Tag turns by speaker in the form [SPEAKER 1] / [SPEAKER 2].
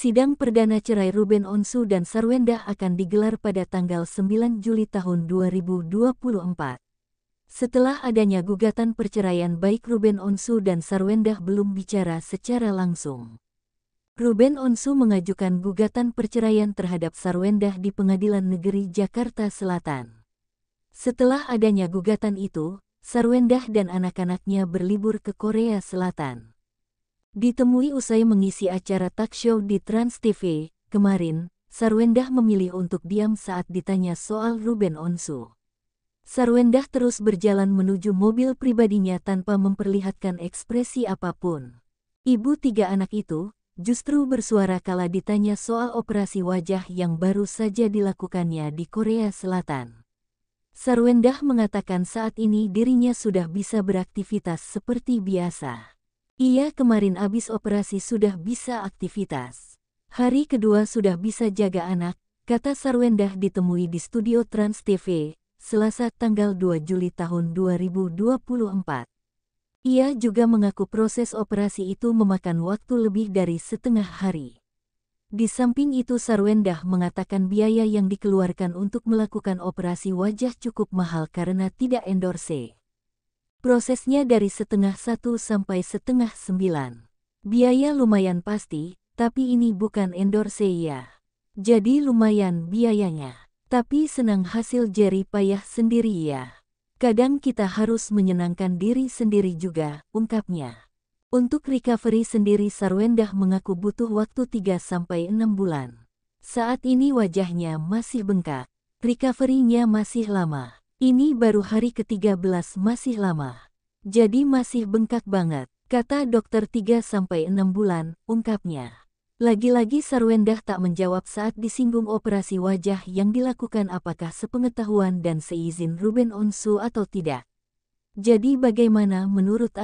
[SPEAKER 1] Sidang perdana cerai Ruben Onsu dan Sarwenda akan digelar pada tanggal 9 Juli tahun 2024. Setelah adanya gugatan perceraian baik Ruben Onsu dan Sarwenda belum bicara secara langsung. Ruben Onsu mengajukan gugatan perceraian terhadap Sarwendah di Pengadilan Negeri Jakarta Selatan. Setelah adanya gugatan itu, Sarwendah dan anak-anaknya berlibur ke Korea Selatan. Ditemui usai mengisi acara talk di Trans TV, kemarin, Sarwendah memilih untuk diam saat ditanya soal Ruben Onsu. Sarwendah terus berjalan menuju mobil pribadinya tanpa memperlihatkan ekspresi apapun. Ibu tiga anak itu, justru bersuara kala ditanya soal operasi wajah yang baru saja dilakukannya di Korea Selatan. Sarwendah mengatakan saat ini dirinya sudah bisa beraktivitas seperti biasa. Ia kemarin habis operasi sudah bisa aktivitas. Hari kedua sudah bisa jaga anak, kata Sarwendah ditemui di studio Trans TV, Selasa tanggal 2 Juli tahun 2024. Ia juga mengaku proses operasi itu memakan waktu lebih dari setengah hari. Di samping itu Sarwendah mengatakan biaya yang dikeluarkan untuk melakukan operasi wajah cukup mahal karena tidak endorse. Prosesnya dari setengah satu sampai setengah sembilan. Biaya lumayan pasti, tapi ini bukan endorse ya. Jadi lumayan biayanya. Tapi senang hasil jerih payah sendiri ya. Kadang kita harus menyenangkan diri sendiri juga, ungkapnya. Untuk recovery sendiri Sarwendah mengaku butuh waktu 3-6 bulan. Saat ini wajahnya masih bengkak, recovery-nya masih lama. Ini baru hari ke-13 masih lama. Jadi masih bengkak banget, kata dokter 3-6 bulan, ungkapnya. Lagi-lagi Sarwendah tak menjawab saat disinggung operasi wajah yang dilakukan apakah sepengetahuan dan seizin Ruben Onsu atau tidak. Jadi bagaimana menurut